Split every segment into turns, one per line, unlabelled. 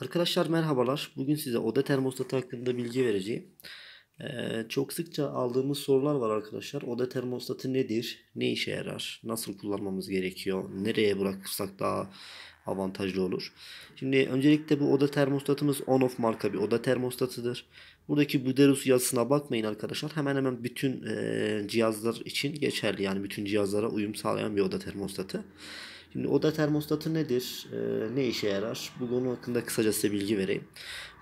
Arkadaşlar merhabalar. Bugün size oda termostatı hakkında bilgi vereceğim. Ee, çok sıkça aldığımız sorular var arkadaşlar. Oda termostatı nedir? Ne işe yarar? Nasıl kullanmamız gerekiyor? Nereye bırakırsak daha avantajlı olur? Şimdi öncelikle bu oda termostatımız on-off marka bir oda termostatıdır. Buradaki Buderus yazısına bakmayın arkadaşlar. Hemen hemen bütün e, cihazlar için geçerli. Yani bütün cihazlara uyum sağlayan bir oda termostatı. Şimdi oda termostatı nedir? E, ne işe yarar? Bu konu hakkında kısaca size bilgi vereyim.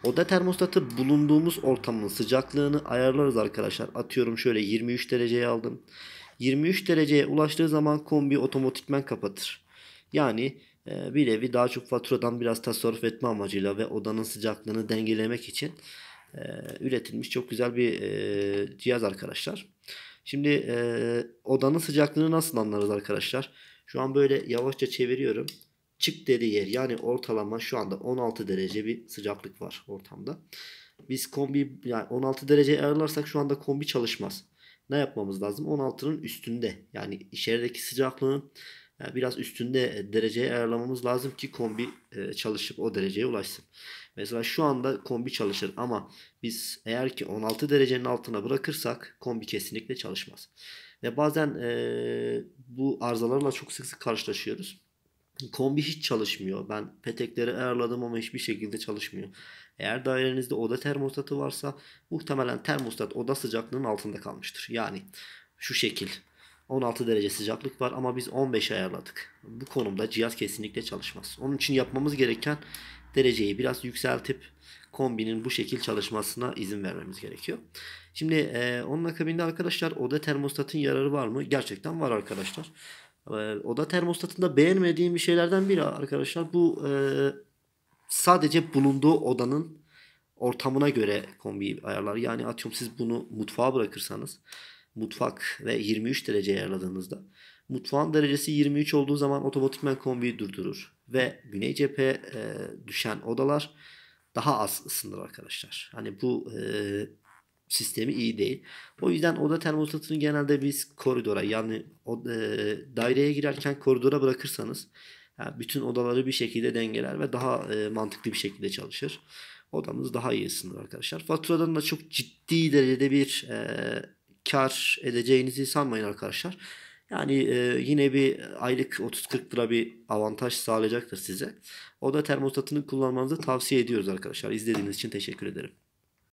Oda termostatı bulunduğumuz ortamın sıcaklığını ayarlarız arkadaşlar. Atıyorum şöyle 23 dereceye aldım. 23 dereceye ulaştığı zaman kombi otomatikmen kapatır. Yani e, bir evi daha çok faturadan biraz tasarruf etme amacıyla ve odanın sıcaklığını dengelemek için e, üretilmiş çok güzel bir e, cihaz arkadaşlar. Şimdi e, odanın sıcaklığını nasıl anlarız arkadaşlar? Şu an böyle yavaşça çeviriyorum. Çık dediği yer yani ortalama şu anda 16 derece bir sıcaklık var ortamda. Biz kombi yani 16 derece ayarlarsak şu anda kombi çalışmaz. Ne yapmamız lazım? 16'nın üstünde yani içerideki sıcaklığın biraz üstünde e, dereceye ayarlamamız lazım ki kombi e, çalışıp o dereceye ulaşsın. Mesela şu anda kombi çalışır ama biz eğer ki 16 derecenin altına bırakırsak kombi kesinlikle çalışmaz. Ve bazen e, bu arızalarla çok sık sık karşılaşıyoruz. Kombi hiç çalışmıyor. Ben petekleri ayarladım ama hiçbir şekilde çalışmıyor. Eğer dairenizde oda termostatı varsa muhtemelen termostat oda sıcaklığının altında kalmıştır. Yani şu şekil 16 derece sıcaklık var ama biz 15 ayarladık. Bu konumda cihaz kesinlikle çalışmaz. Onun için yapmamız gereken dereceyi biraz yükseltip kombinin bu şekil çalışmasına izin vermemiz gerekiyor. Şimdi e, onun akabinde arkadaşlar oda termostatın yararı var mı? Gerçekten var arkadaşlar. E, oda termostatında beğenmediğim bir şeylerden biri arkadaşlar bu e, sadece bulunduğu odanın ortamına göre kombi ayarlar. Yani atıyorum siz bunu mutfağa bırakırsanız mutfak ve 23 derece ayarladığımızda mutfağın derecesi 23 olduğu zaman otomatikman kombiyi durdurur. Ve güney cephe e, düşen odalar daha az ısınır arkadaşlar. Hani bu e, sistemi iyi değil. O yüzden oda termostatını genelde biz koridora yani o, e, daireye girerken koridora bırakırsanız yani bütün odaları bir şekilde dengeler ve daha e, mantıklı bir şekilde çalışır. Odamız daha iyi ısınır arkadaşlar. Faturadan da çok ciddi derecede bir e, kar edeceğinizi sanmayın arkadaşlar. Yani e, yine bir aylık 30-40 lira bir avantaj sağlayacaktır size. O da termostatını kullanmanızı tavsiye ediyoruz arkadaşlar. İzlediğiniz için teşekkür ederim.